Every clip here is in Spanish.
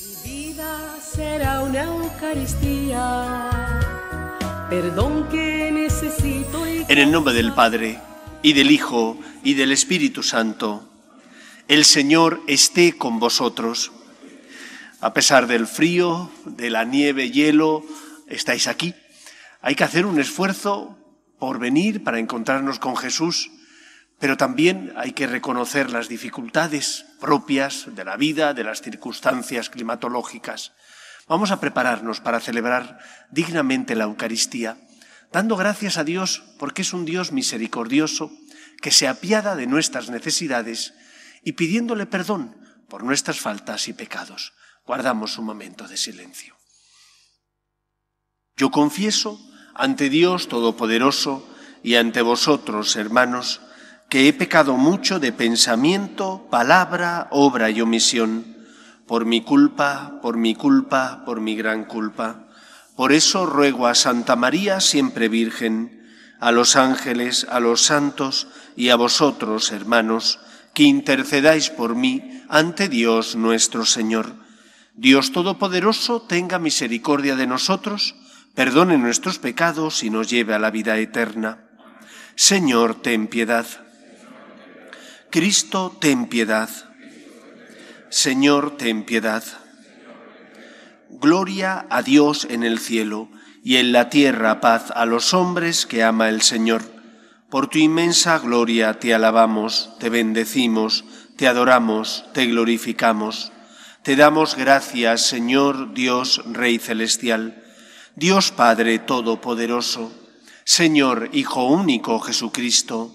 Mi vida será una Eucaristía, perdón que necesito. En el nombre del Padre, y del Hijo, y del Espíritu Santo, el Señor esté con vosotros. A pesar del frío, de la nieve, hielo, estáis aquí. Hay que hacer un esfuerzo por venir para encontrarnos con Jesús pero también hay que reconocer las dificultades propias de la vida, de las circunstancias climatológicas. Vamos a prepararnos para celebrar dignamente la Eucaristía, dando gracias a Dios porque es un Dios misericordioso que se apiada de nuestras necesidades y pidiéndole perdón por nuestras faltas y pecados. Guardamos un momento de silencio. Yo confieso ante Dios Todopoderoso y ante vosotros, hermanos, que he pecado mucho de pensamiento, palabra, obra y omisión, por mi culpa, por mi culpa, por mi gran culpa. Por eso ruego a Santa María, siempre Virgen, a los ángeles, a los santos y a vosotros, hermanos, que intercedáis por mí ante Dios nuestro Señor. Dios Todopoderoso tenga misericordia de nosotros, perdone nuestros pecados y nos lleve a la vida eterna. Señor, ten piedad. Cristo, ten piedad. Señor, ten piedad. Gloria a Dios en el cielo y en la tierra paz a los hombres que ama el Señor. Por tu inmensa gloria te alabamos, te bendecimos, te adoramos, te glorificamos. Te damos gracias, Señor Dios Rey Celestial, Dios Padre Todopoderoso, Señor Hijo Único Jesucristo,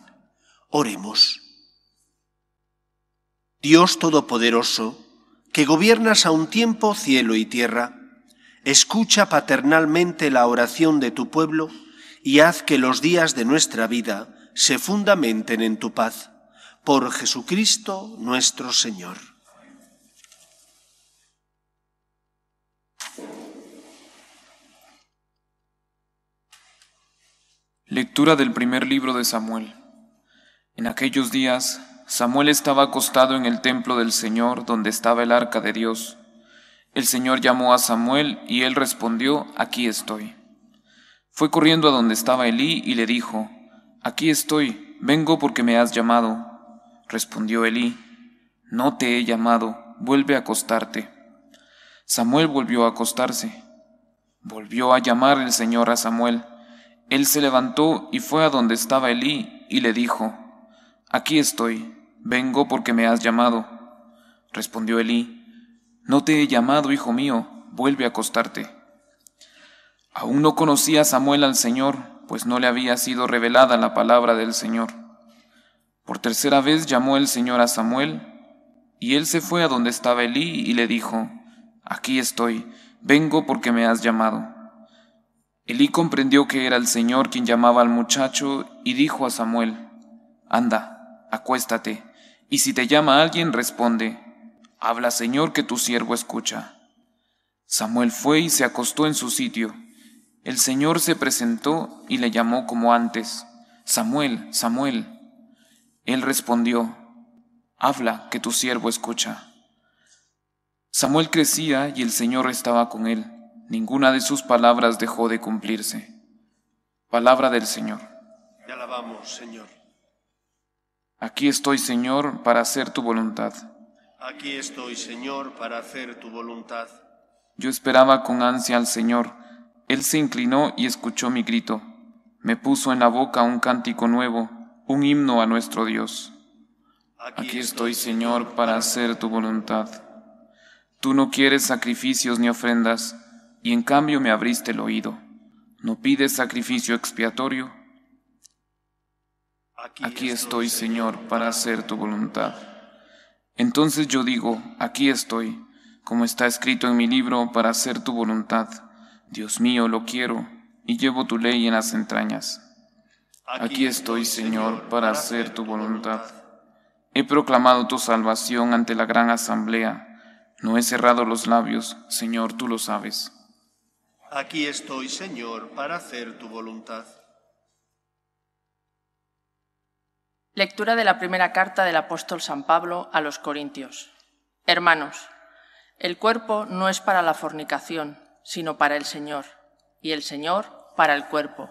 Oremos. Dios Todopoderoso, que gobiernas a un tiempo cielo y tierra, escucha paternalmente la oración de tu pueblo y haz que los días de nuestra vida se fundamenten en tu paz. Por Jesucristo nuestro Señor. Lectura del primer libro de Samuel. En aquellos días, Samuel estaba acostado en el templo del Señor donde estaba el arca de Dios. El Señor llamó a Samuel y él respondió, aquí estoy. Fue corriendo a donde estaba Elí y le dijo, aquí estoy, vengo porque me has llamado. Respondió Elí, no te he llamado, vuelve a acostarte. Samuel volvió a acostarse. Volvió a llamar el Señor a Samuel. Él se levantó y fue a donde estaba Elí y le dijo, Aquí estoy, vengo porque me has llamado. Respondió Elí, No te he llamado, hijo mío, vuelve a acostarte. Aún no conocía Samuel al Señor, pues no le había sido revelada la palabra del Señor. Por tercera vez llamó el Señor a Samuel, y él se fue a donde estaba Elí y le dijo, Aquí estoy, vengo porque me has llamado. Elí comprendió que era el Señor quien llamaba al muchacho y dijo a Samuel, Anda, acuéstate, y si te llama alguien, responde, habla Señor que tu siervo escucha. Samuel fue y se acostó en su sitio. El Señor se presentó y le llamó como antes, Samuel, Samuel. Él respondió, habla que tu siervo escucha. Samuel crecía y el Señor estaba con él. Ninguna de sus palabras dejó de cumplirse. Palabra del Señor. Te alabamos, Señor. Aquí estoy, Señor, para hacer tu voluntad. Aquí estoy, Señor, para hacer tu voluntad. Yo esperaba con ansia al Señor. Él se inclinó y escuchó mi grito. Me puso en la boca un cántico nuevo, un himno a nuestro Dios. Aquí, estoy, Señor, para hacer tu voluntad. Tú no quieres sacrificios ni ofrendas, y en cambio me abriste el oído. No pides sacrificio expiatorio, Aquí estoy, Señor, para hacer tu voluntad. Entonces yo digo, aquí estoy, como está escrito en mi libro, para hacer tu voluntad. Dios mío, lo quiero, y llevo tu ley en las entrañas. Aquí estoy, Señor, para hacer tu voluntad. He proclamado tu salvación ante la gran asamblea. No he cerrado los labios, Señor, tú lo sabes. Aquí estoy, Señor, para hacer tu voluntad. Lectura de la primera carta del apóstol San Pablo a los Corintios. Hermanos, el cuerpo no es para la fornicación, sino para el Señor, y el Señor para el cuerpo.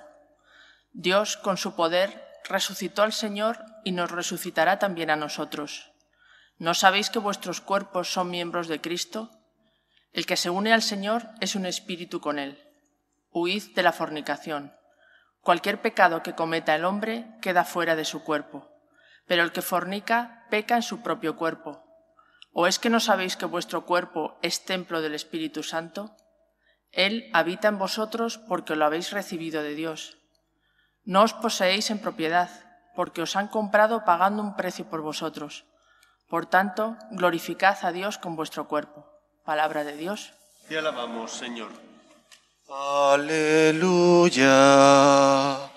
Dios, con su poder, resucitó al Señor y nos resucitará también a nosotros. ¿No sabéis que vuestros cuerpos son miembros de Cristo? El que se une al Señor es un espíritu con Él. Huid de la fornicación. Cualquier pecado que cometa el hombre queda fuera de su cuerpo pero el que fornica peca en su propio cuerpo. ¿O es que no sabéis que vuestro cuerpo es templo del Espíritu Santo? Él habita en vosotros porque lo habéis recibido de Dios. No os poseéis en propiedad, porque os han comprado pagando un precio por vosotros. Por tanto, glorificad a Dios con vuestro cuerpo. Palabra de Dios. Te alabamos, Señor. Aleluya.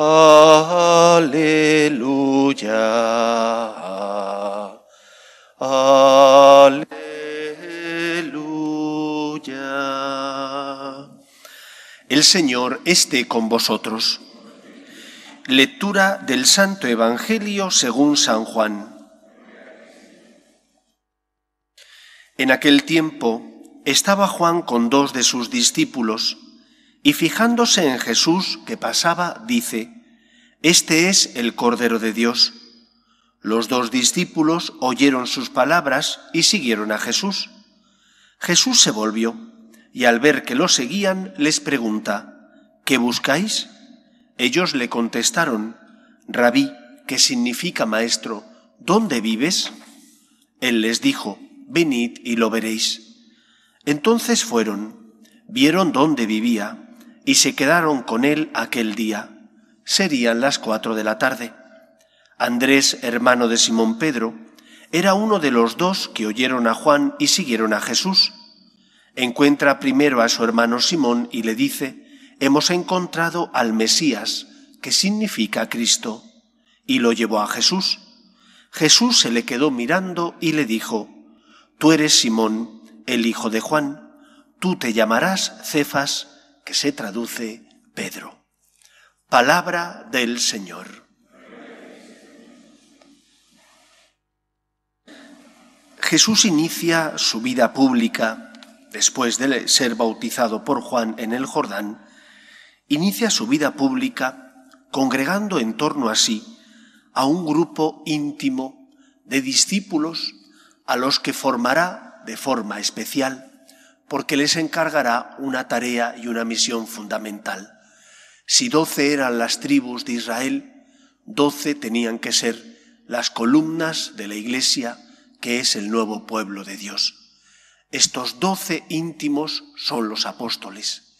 Aleluya. Aleluya. El Señor esté con vosotros. Lectura del Santo Evangelio según San Juan. En aquel tiempo estaba Juan con dos de sus discípulos y fijándose en Jesús que pasaba, dice, Este es el Cordero de Dios. Los dos discípulos oyeron sus palabras y siguieron a Jesús. Jesús se volvió y al ver que lo seguían les pregunta, ¿qué buscáis? Ellos le contestaron, Rabí, que significa maestro, ¿dónde vives? Él les dijo, venid y lo veréis. Entonces fueron, vieron dónde vivía y se quedaron con él aquel día. Serían las cuatro de la tarde. Andrés, hermano de Simón Pedro, era uno de los dos que oyeron a Juan y siguieron a Jesús. Encuentra primero a su hermano Simón y le dice, Hemos encontrado al Mesías, que significa Cristo, y lo llevó a Jesús. Jesús se le quedó mirando y le dijo, Tú eres Simón, el hijo de Juan, tú te llamarás Cefas, que se traduce Pedro. Palabra del Señor. Jesús inicia su vida pública, después de ser bautizado por Juan en el Jordán, inicia su vida pública congregando en torno a sí a un grupo íntimo de discípulos a los que formará de forma especial porque les encargará una tarea y una misión fundamental. Si doce eran las tribus de Israel, doce tenían que ser las columnas de la Iglesia, que es el nuevo pueblo de Dios. Estos doce íntimos son los apóstoles.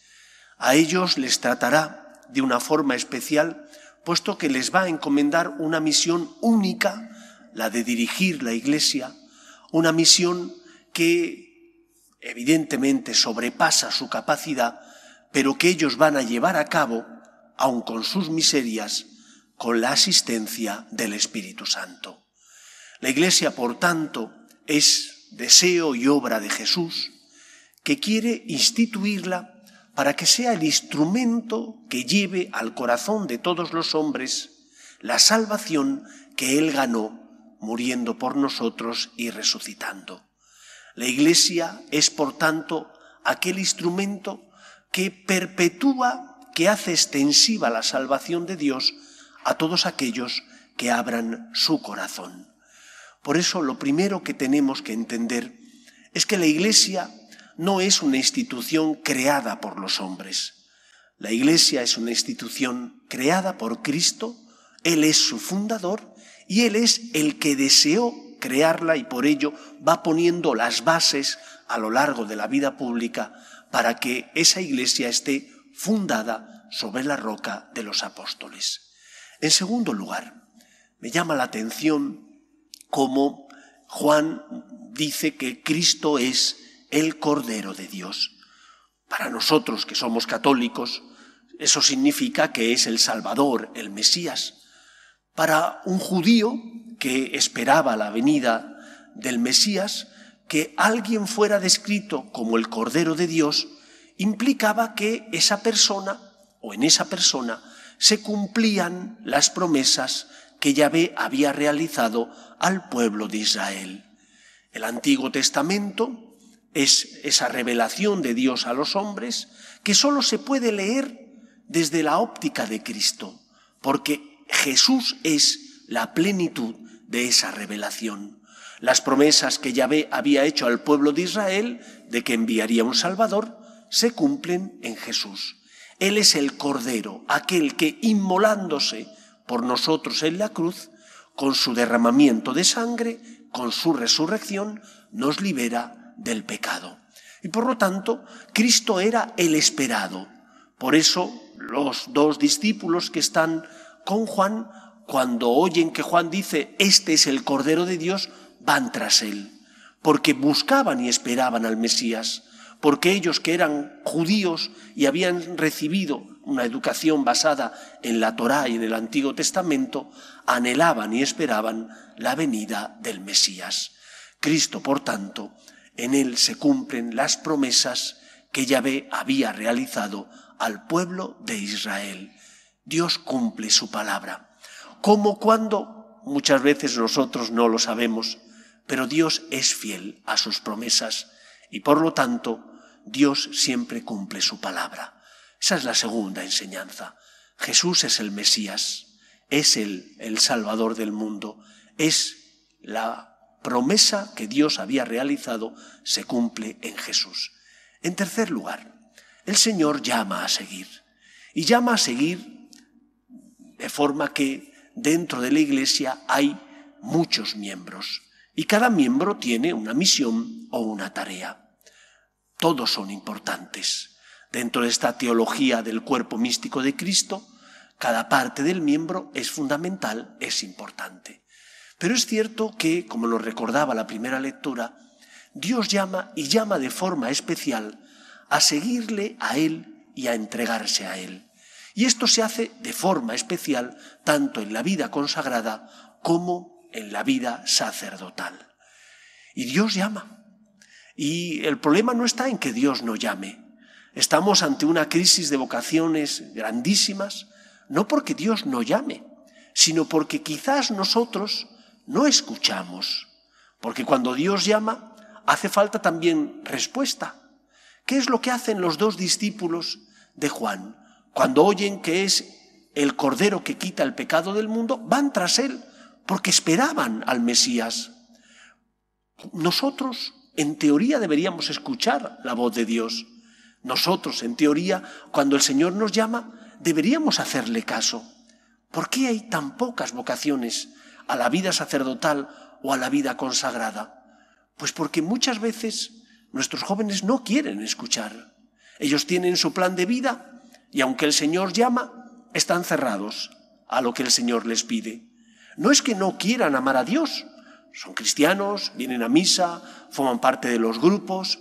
A ellos les tratará de una forma especial, puesto que les va a encomendar una misión única, la de dirigir la Iglesia, una misión que evidentemente sobrepasa su capacidad, pero que ellos van a llevar a cabo, aun con sus miserias, con la asistencia del Espíritu Santo. La Iglesia, por tanto, es deseo y obra de Jesús, que quiere instituirla para que sea el instrumento que lleve al corazón de todos los hombres la salvación que Él ganó muriendo por nosotros y resucitando. La Iglesia es, por tanto, aquel instrumento que perpetúa, que hace extensiva la salvación de Dios a todos aquellos que abran su corazón. Por eso lo primero que tenemos que entender es que la Iglesia no es una institución creada por los hombres. La Iglesia es una institución creada por Cristo, Él es su fundador y Él es el que deseó crearla y por ello va poniendo las bases a lo largo de la vida pública para que esa iglesia esté fundada sobre la roca de los apóstoles. En segundo lugar, me llama la atención cómo Juan dice que Cristo es el Cordero de Dios. Para nosotros que somos católicos, eso significa que es el Salvador, el Mesías. Para un judío, que esperaba la venida del Mesías, que alguien fuera descrito como el Cordero de Dios, implicaba que esa persona o en esa persona se cumplían las promesas que Yahvé había realizado al pueblo de Israel. El Antiguo Testamento es esa revelación de Dios a los hombres que solo se puede leer desde la óptica de Cristo, porque Jesús es la plenitud de esa revelación, las promesas que Yahvé había hecho al pueblo de Israel de que enviaría un Salvador, se cumplen en Jesús. Él es el Cordero, aquel que, inmolándose por nosotros en la cruz, con su derramamiento de sangre, con su resurrección, nos libera del pecado. Y por lo tanto, Cristo era el esperado. Por eso los dos discípulos que están con Juan cuando oyen que Juan dice, este es el Cordero de Dios, van tras él, porque buscaban y esperaban al Mesías, porque ellos que eran judíos y habían recibido una educación basada en la Torá y en el Antiguo Testamento, anhelaban y esperaban la venida del Mesías. Cristo, por tanto, en él se cumplen las promesas que Yahvé había realizado al pueblo de Israel. Dios cumple su palabra. ¿Cómo? ¿Cuándo? Muchas veces nosotros no lo sabemos, pero Dios es fiel a sus promesas y por lo tanto Dios siempre cumple su palabra. Esa es la segunda enseñanza. Jesús es el Mesías, es el, el Salvador del mundo, es la promesa que Dios había realizado, se cumple en Jesús. En tercer lugar, el Señor llama a seguir y llama a seguir de forma que dentro de la iglesia hay muchos miembros y cada miembro tiene una misión o una tarea. Todos son importantes. Dentro de esta teología del cuerpo místico de Cristo, cada parte del miembro es fundamental, es importante. Pero es cierto que, como lo recordaba la primera lectura, Dios llama y llama de forma especial a seguirle a Él y a entregarse a Él. Y esto se hace de forma especial tanto en la vida consagrada como en la vida sacerdotal. Y Dios llama. Y el problema no está en que Dios no llame. Estamos ante una crisis de vocaciones grandísimas, no porque Dios no llame, sino porque quizás nosotros no escuchamos. Porque cuando Dios llama, hace falta también respuesta. ¿Qué es lo que hacen los dos discípulos de Juan? cuando oyen que es el Cordero que quita el pecado del mundo, van tras él, porque esperaban al Mesías. Nosotros, en teoría, deberíamos escuchar la voz de Dios. Nosotros, en teoría, cuando el Señor nos llama, deberíamos hacerle caso. ¿Por qué hay tan pocas vocaciones a la vida sacerdotal o a la vida consagrada? Pues porque muchas veces nuestros jóvenes no quieren escuchar. Ellos tienen su plan de vida y aunque el Señor llama, están cerrados a lo que el Señor les pide. No es que no quieran amar a Dios, son cristianos, vienen a misa, forman parte de los grupos,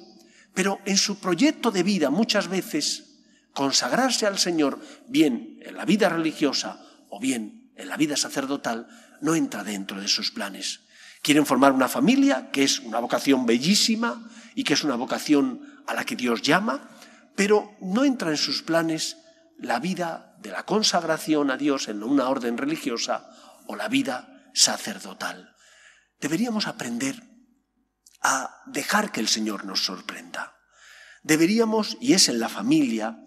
pero en su proyecto de vida muchas veces consagrarse al Señor, bien en la vida religiosa o bien en la vida sacerdotal, no entra dentro de sus planes. Quieren formar una familia, que es una vocación bellísima y que es una vocación a la que Dios llama, pero no entra en sus planes la vida de la consagración a Dios en una orden religiosa o la vida sacerdotal. Deberíamos aprender a dejar que el Señor nos sorprenda. Deberíamos, y es en la familia,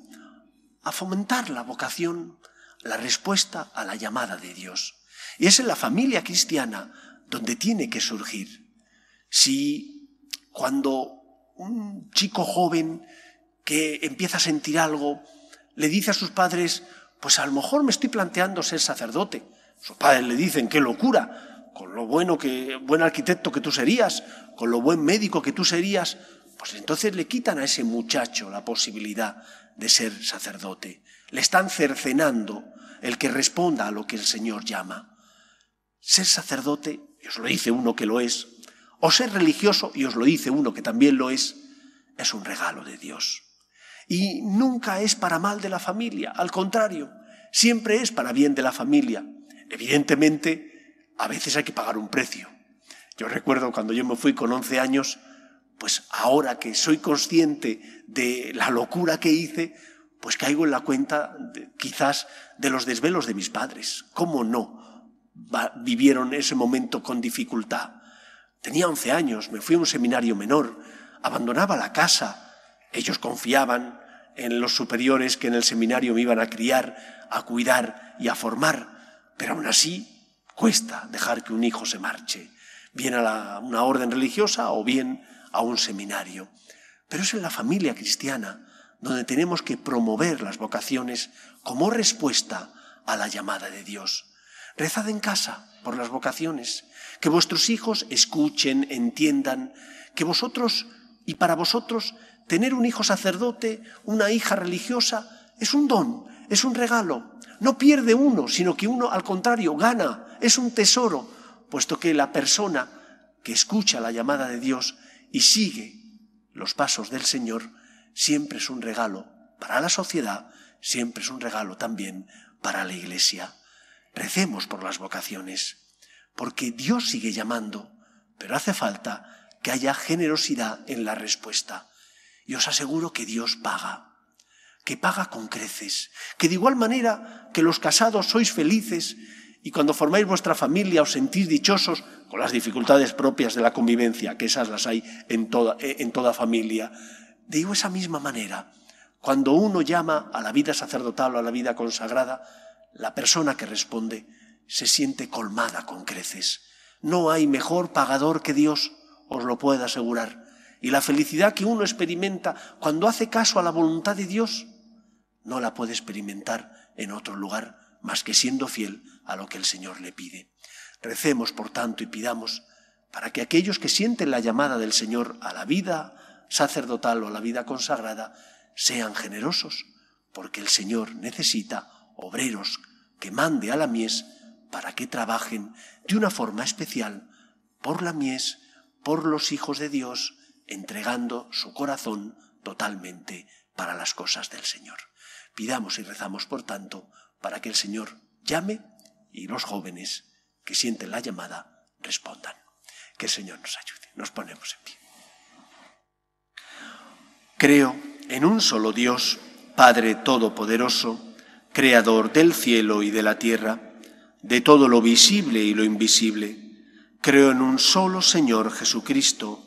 a fomentar la vocación, la respuesta a la llamada de Dios. Y es en la familia cristiana donde tiene que surgir. Si cuando un chico joven que empieza a sentir algo, le dice a sus padres, pues a lo mejor me estoy planteando ser sacerdote. Sus padres le dicen, qué locura, con lo bueno que, buen arquitecto que tú serías, con lo buen médico que tú serías, pues entonces le quitan a ese muchacho la posibilidad de ser sacerdote. Le están cercenando el que responda a lo que el Señor llama. Ser sacerdote, y os lo dice uno que lo es, o ser religioso, y os lo dice uno que también lo es, es un regalo de Dios. Y nunca es para mal de la familia, al contrario, siempre es para bien de la familia. Evidentemente, a veces hay que pagar un precio. Yo recuerdo cuando yo me fui con 11 años, pues ahora que soy consciente de la locura que hice, pues caigo en la cuenta quizás de los desvelos de mis padres. ¿Cómo no vivieron ese momento con dificultad? Tenía 11 años, me fui a un seminario menor, abandonaba la casa, ellos confiaban en los superiores que en el seminario me iban a criar, a cuidar y a formar, pero aún así cuesta dejar que un hijo se marche, bien a una orden religiosa o bien a un seminario. Pero es en la familia cristiana donde tenemos que promover las vocaciones como respuesta a la llamada de Dios. Rezad en casa por las vocaciones, que vuestros hijos escuchen, entiendan, que vosotros y para vosotros Tener un hijo sacerdote, una hija religiosa, es un don, es un regalo. No pierde uno, sino que uno al contrario gana, es un tesoro, puesto que la persona que escucha la llamada de Dios y sigue los pasos del Señor siempre es un regalo para la sociedad, siempre es un regalo también para la Iglesia. Recemos por las vocaciones, porque Dios sigue llamando, pero hace falta que haya generosidad en la respuesta. Y os aseguro que Dios paga, que paga con creces, que de igual manera que los casados sois felices y cuando formáis vuestra familia os sentís dichosos con las dificultades propias de la convivencia, que esas las hay en toda, eh, en toda familia, de esa misma manera, cuando uno llama a la vida sacerdotal o a la vida consagrada, la persona que responde se siente colmada con creces. No hay mejor pagador que Dios, os lo puedo asegurar. Y la felicidad que uno experimenta cuando hace caso a la voluntad de Dios, no la puede experimentar en otro lugar más que siendo fiel a lo que el Señor le pide. Recemos, por tanto, y pidamos para que aquellos que sienten la llamada del Señor a la vida sacerdotal o a la vida consagrada sean generosos, porque el Señor necesita obreros que mande a la mies para que trabajen de una forma especial por la mies, por los hijos de Dios, entregando su corazón totalmente para las cosas del Señor. Pidamos y rezamos, por tanto, para que el Señor llame y los jóvenes que sienten la llamada respondan. Que el Señor nos ayude. Nos ponemos en pie. Creo en un solo Dios, Padre Todopoderoso, Creador del cielo y de la tierra, de todo lo visible y lo invisible. Creo en un solo Señor Jesucristo,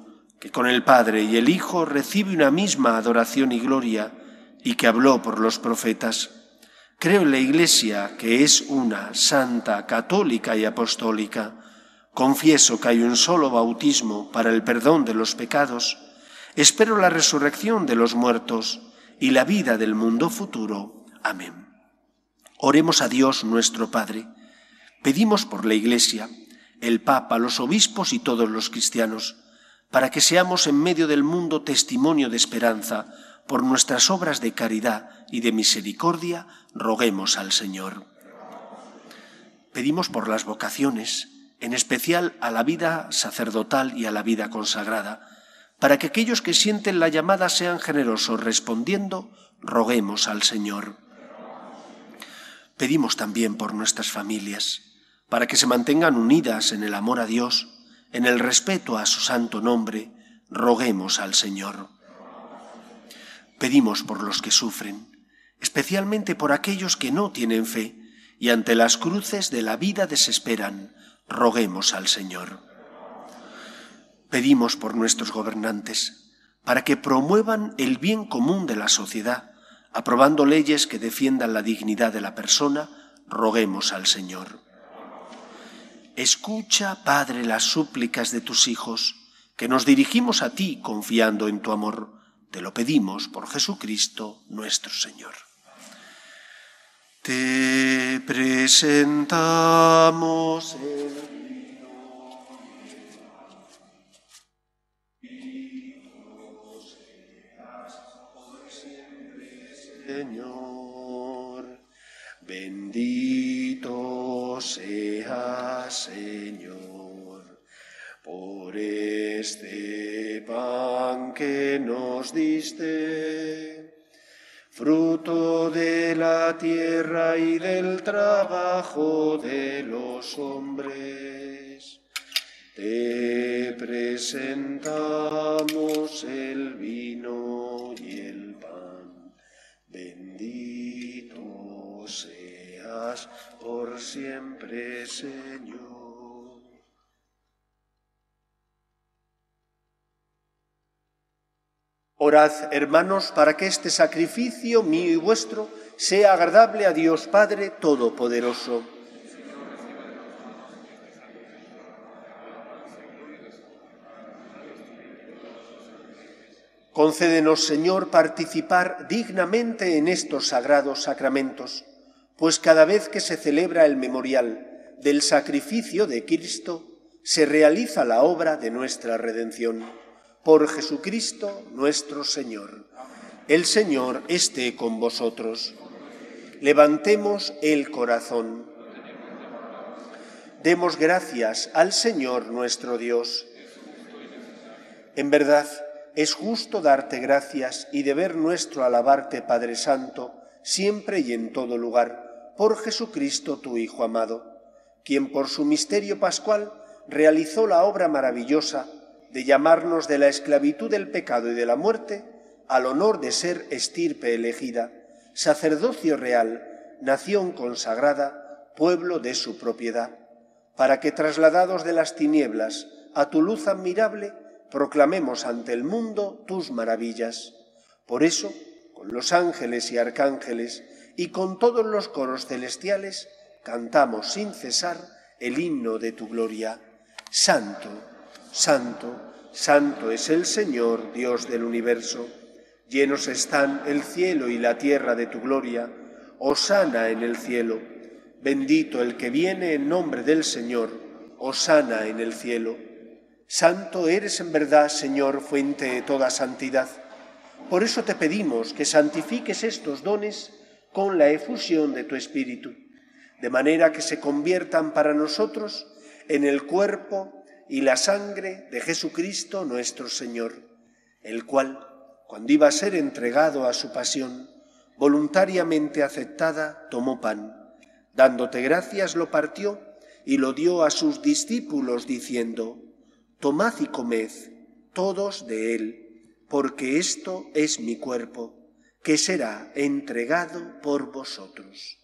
que con el Padre y el Hijo recibe una misma adoración y gloria, y que habló por los profetas. Creo en la Iglesia, que es una, santa, católica y apostólica. Confieso que hay un solo bautismo para el perdón de los pecados. Espero la resurrección de los muertos y la vida del mundo futuro. Amén. Oremos a Dios nuestro Padre. Pedimos por la Iglesia, el Papa, los obispos y todos los cristianos para que seamos en medio del mundo testimonio de esperanza, por nuestras obras de caridad y de misericordia, roguemos al Señor. Pedimos por las vocaciones, en especial a la vida sacerdotal y a la vida consagrada, para que aquellos que sienten la llamada sean generosos respondiendo, roguemos al Señor. Pedimos también por nuestras familias, para que se mantengan unidas en el amor a Dios, en el respeto a su santo nombre, roguemos al Señor. Pedimos por los que sufren, especialmente por aquellos que no tienen fe y ante las cruces de la vida desesperan, roguemos al Señor. Pedimos por nuestros gobernantes, para que promuevan el bien común de la sociedad, aprobando leyes que defiendan la dignidad de la persona, roguemos al Señor. Escucha, Padre, las súplicas de tus hijos, que nos dirigimos a ti confiando en tu amor. Te lo pedimos por Jesucristo nuestro Señor. Te presentamos el... Señor, bendito sea, Señor, por este pan que nos diste, fruto de la tierra y del trabajo de los hombres. Te presentamos el vino por siempre, Señor. Orad, hermanos, para que este sacrificio mío y vuestro sea agradable a Dios Padre Todopoderoso. Concédenos, Señor, participar dignamente en estos sagrados sacramentos pues cada vez que se celebra el memorial del sacrificio de Cristo, se realiza la obra de nuestra redención. Por Jesucristo nuestro Señor. El Señor esté con vosotros. Levantemos el corazón. Demos gracias al Señor nuestro Dios. En verdad, es justo darte gracias y deber nuestro alabarte, Padre Santo, siempre y en todo lugar por Jesucristo tu Hijo amado, quien por su misterio pascual realizó la obra maravillosa de llamarnos de la esclavitud del pecado y de la muerte al honor de ser estirpe elegida, sacerdocio real, nación consagrada, pueblo de su propiedad, para que trasladados de las tinieblas a tu luz admirable, proclamemos ante el mundo tus maravillas. Por eso, con los ángeles y arcángeles, y con todos los coros celestiales cantamos sin cesar el himno de tu gloria. Santo, santo, santo es el Señor, Dios del universo. Llenos están el cielo y la tierra de tu gloria. Osana en el cielo. Bendito el que viene en nombre del Señor. Osana en el cielo. Santo eres en verdad, Señor, fuente de toda santidad. Por eso te pedimos que santifiques estos dones con la efusión de tu Espíritu, de manera que se conviertan para nosotros en el cuerpo y la sangre de Jesucristo nuestro Señor, el cual, cuando iba a ser entregado a su pasión, voluntariamente aceptada, tomó pan, dándote gracias lo partió y lo dio a sus discípulos diciendo, Tomad y comed todos de él, porque esto es mi cuerpo que será entregado por vosotros.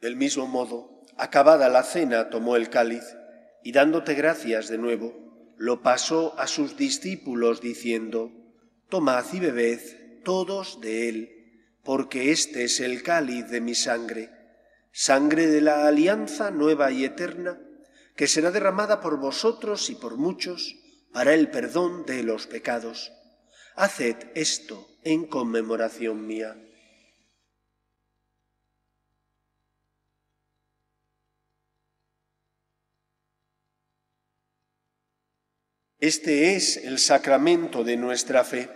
Del mismo modo, acabada la cena, tomó el cáliz y dándote gracias de nuevo, lo pasó a sus discípulos diciendo, Tomad y bebed todos de él, porque este es el cáliz de mi sangre sangre de la alianza nueva y eterna, que será derramada por vosotros y por muchos para el perdón de los pecados. Haced esto en conmemoración mía. Este es el sacramento de nuestra fe.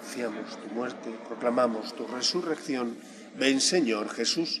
Anunciamos tu muerte, proclamamos tu resurrección. Ven Señor Jesús.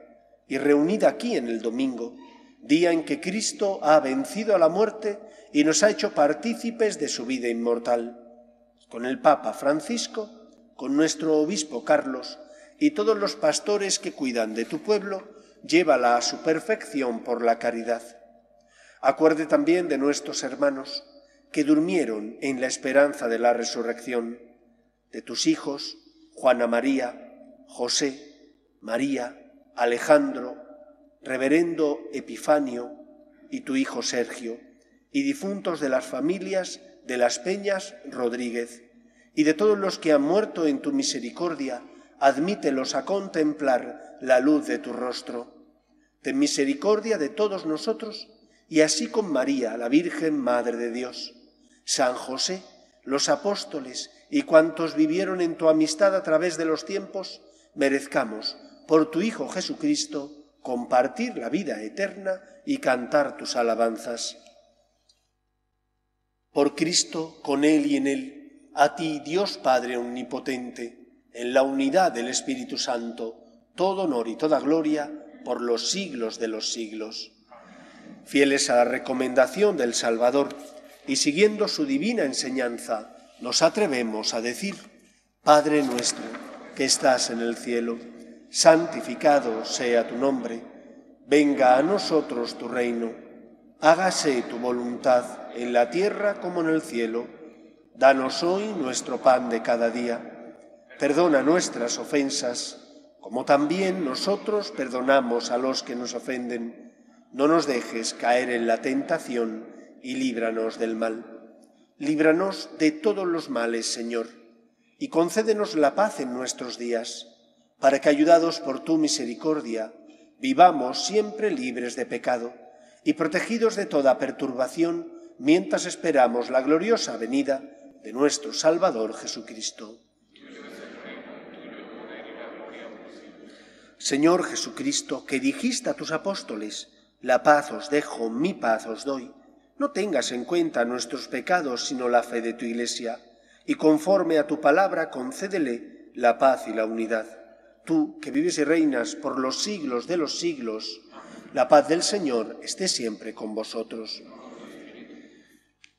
y reunida aquí en el domingo, día en que Cristo ha vencido a la muerte y nos ha hecho partícipes de su vida inmortal, con el Papa Francisco, con nuestro obispo Carlos y todos los pastores que cuidan de tu pueblo, llévala a su perfección por la caridad. Acuerde también de nuestros hermanos que durmieron en la esperanza de la resurrección, de tus hijos, Juana María, José, María, Alejandro, reverendo Epifanio y tu hijo Sergio, y difuntos de las familias de las Peñas Rodríguez, y de todos los que han muerto en tu misericordia, admítelos a contemplar la luz de tu rostro. Ten misericordia de todos nosotros, y así con María, la Virgen Madre de Dios, San José, los apóstoles y cuantos vivieron en tu amistad a través de los tiempos, merezcamos por tu Hijo Jesucristo, compartir la vida eterna y cantar tus alabanzas. Por Cristo, con Él y en Él, a ti Dios Padre Omnipotente, en la unidad del Espíritu Santo, todo honor y toda gloria por los siglos de los siglos. Fieles a la recomendación del Salvador y siguiendo su divina enseñanza, nos atrevemos a decir, Padre nuestro, que estás en el cielo santificado sea tu nombre, venga a nosotros tu reino, hágase tu voluntad en la tierra como en el cielo. Danos hoy nuestro pan de cada día. Perdona nuestras ofensas, como también nosotros perdonamos a los que nos ofenden. No nos dejes caer en la tentación y líbranos del mal. Líbranos de todos los males, Señor, y concédenos la paz en nuestros días para que, ayudados por tu misericordia, vivamos siempre libres de pecado y protegidos de toda perturbación mientras esperamos la gloriosa venida de nuestro Salvador Jesucristo. Señor Jesucristo, que dijiste a tus apóstoles, la paz os dejo, mi paz os doy, no tengas en cuenta nuestros pecados, sino la fe de tu Iglesia, y conforme a tu palabra concédele la paz y la unidad tú que vives y reinas por los siglos de los siglos, la paz del Señor esté siempre con vosotros.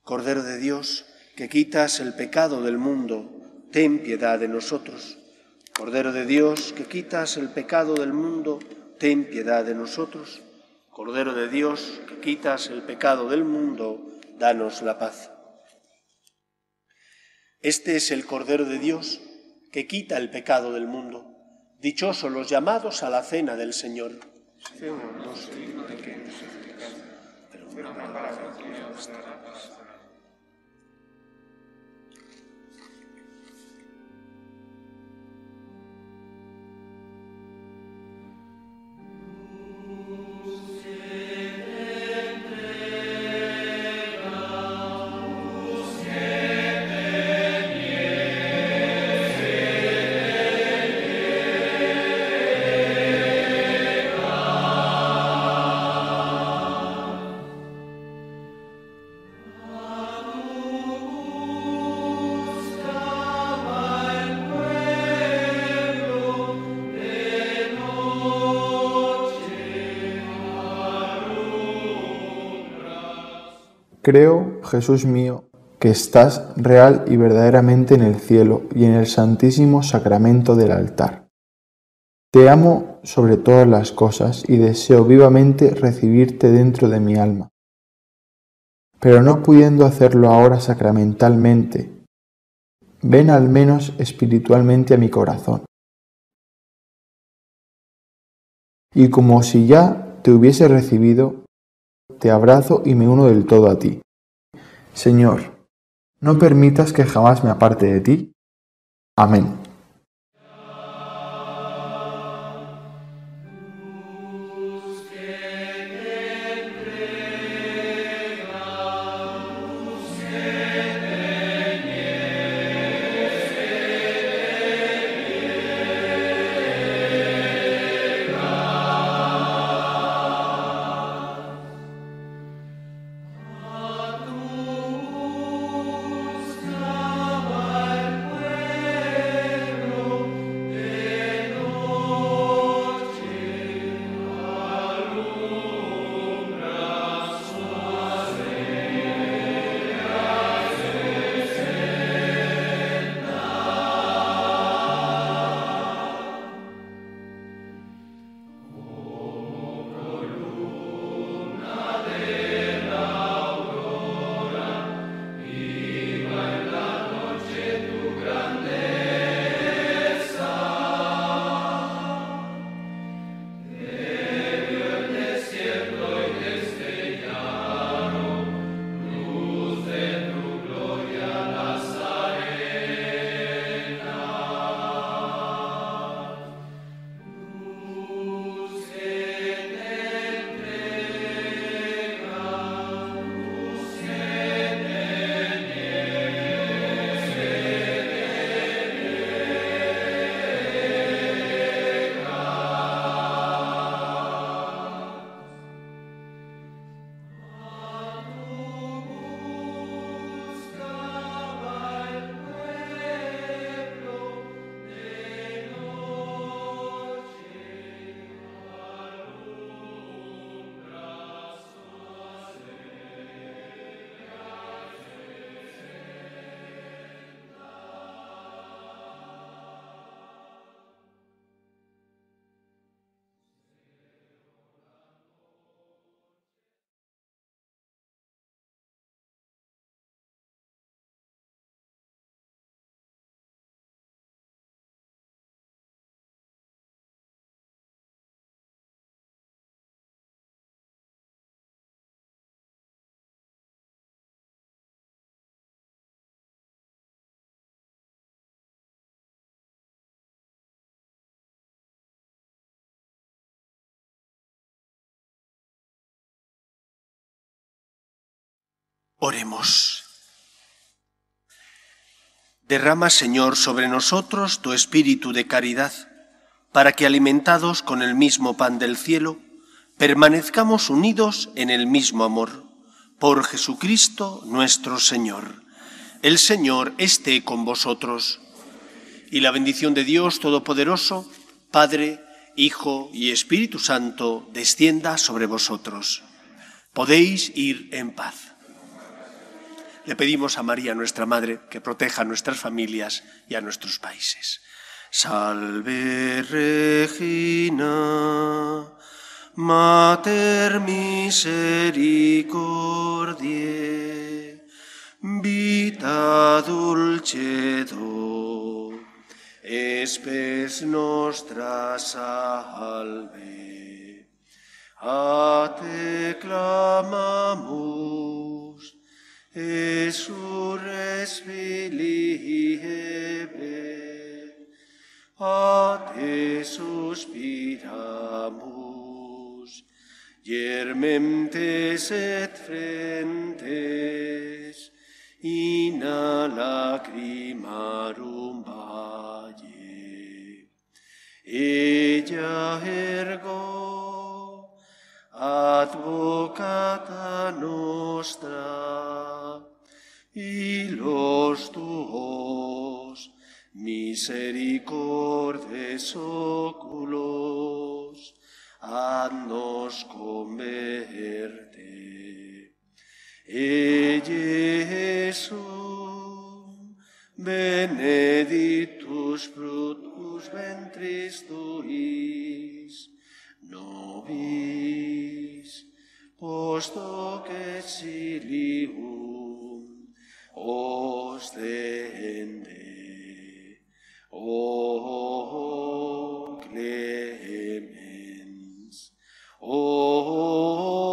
Cordero de Dios, que quitas el pecado del mundo, ten piedad de nosotros. Cordero de Dios, que quitas el pecado del mundo, ten piedad de nosotros. Cordero de Dios, que quitas el pecado del mundo, danos la paz. Este es el Cordero de Dios, que quita el pecado del mundo. Dichosos los llamados a la cena del Señor. Creo, Jesús mío, que estás real y verdaderamente en el cielo y en el santísimo sacramento del altar. Te amo sobre todas las cosas y deseo vivamente recibirte dentro de mi alma. Pero no pudiendo hacerlo ahora sacramentalmente, ven al menos espiritualmente a mi corazón. Y como si ya te hubiese recibido, te abrazo y me uno del todo a ti. Señor, no permitas que jamás me aparte de ti. Amén. Oremos. Derrama, Señor, sobre nosotros tu espíritu de caridad, para que alimentados con el mismo pan del cielo, permanezcamos unidos en el mismo amor. Por Jesucristo nuestro Señor. El Señor esté con vosotros. Y la bendición de Dios Todopoderoso, Padre, Hijo y Espíritu Santo, descienda sobre vosotros. Podéis ir en paz le pedimos a María, nuestra Madre, que proteja a nuestras familias y a nuestros países. Salve Regina, Mater Misericordiae, vita dulcedo, espes nostra salve. A te clamamos, es hebe, ad te suspiramus, Yermentes et frentes, la lágrima lacrimarum Ella ergo advocata nostra, los tuos misericordes oculos, haznos converte. Eye Jesús, benedictus fructus ventris no vi post hoc exilium ostende o clemens o clemens